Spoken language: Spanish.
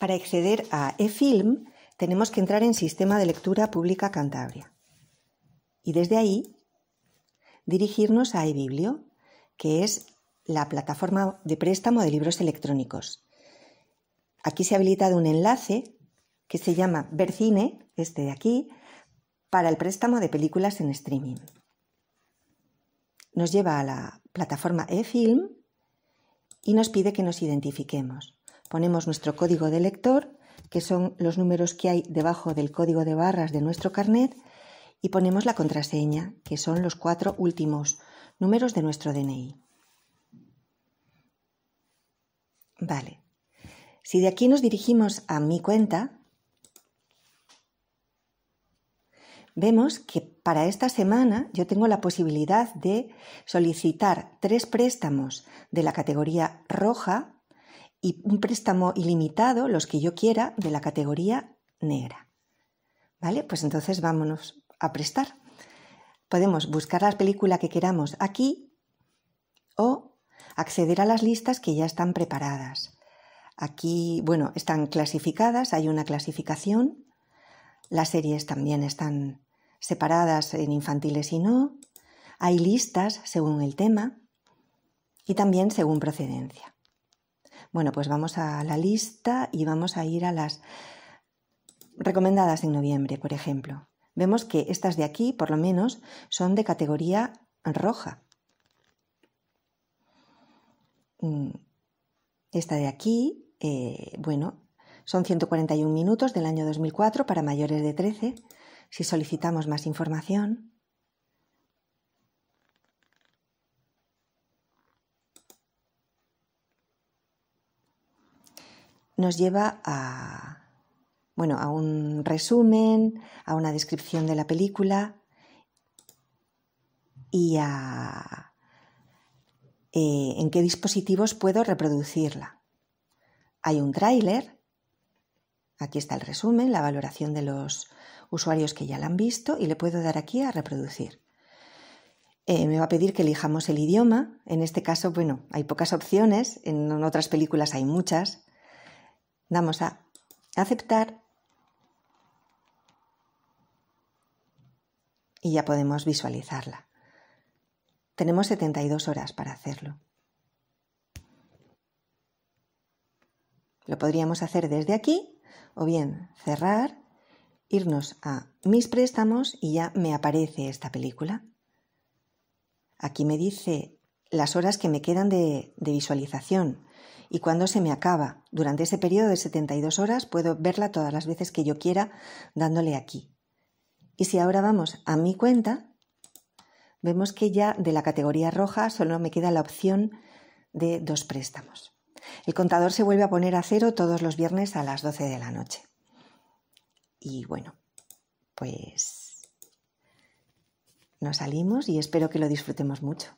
Para acceder a eFilm tenemos que entrar en Sistema de Lectura Pública Cantabria y desde ahí dirigirnos a eBiblio, que es la plataforma de préstamo de libros electrónicos. Aquí se ha habilitado un enlace que se llama Vercine, este de aquí, para el préstamo de películas en streaming. Nos lleva a la plataforma eFilm y nos pide que nos identifiquemos ponemos nuestro código de lector, que son los números que hay debajo del código de barras de nuestro carnet, y ponemos la contraseña, que son los cuatro últimos números de nuestro DNI. Vale. Si de aquí nos dirigimos a mi cuenta, vemos que para esta semana yo tengo la posibilidad de solicitar tres préstamos de la categoría roja y un préstamo ilimitado, los que yo quiera, de la categoría negra. ¿Vale? Pues entonces vámonos a prestar. Podemos buscar la película que queramos aquí o acceder a las listas que ya están preparadas. Aquí, bueno, están clasificadas, hay una clasificación. Las series también están separadas en infantiles y no. Hay listas según el tema y también según procedencia. Bueno, pues vamos a la lista y vamos a ir a las recomendadas en noviembre, por ejemplo. Vemos que estas de aquí, por lo menos, son de categoría roja. Mm, esta de aquí, eh, bueno, son 141 minutos del año 2004 para mayores de 13. Si solicitamos más información, nos lleva a, bueno, a un resumen, a una descripción de la película y a eh, en qué dispositivos puedo reproducirla. Hay un tráiler, aquí está el resumen, la valoración de los usuarios que ya la han visto y le puedo dar aquí a reproducir. Eh, me va a pedir que elijamos el idioma. En este caso, bueno, hay pocas opciones, en otras películas hay muchas. Damos a aceptar y ya podemos visualizarla. Tenemos 72 horas para hacerlo. Lo podríamos hacer desde aquí o bien cerrar, irnos a mis préstamos y ya me aparece esta película. Aquí me dice las horas que me quedan de, de visualización y cuando se me acaba. Durante ese periodo de 72 horas puedo verla todas las veces que yo quiera dándole aquí. Y si ahora vamos a mi cuenta, vemos que ya de la categoría roja solo me queda la opción de dos préstamos. El contador se vuelve a poner a cero todos los viernes a las 12 de la noche. Y bueno, pues nos salimos y espero que lo disfrutemos mucho.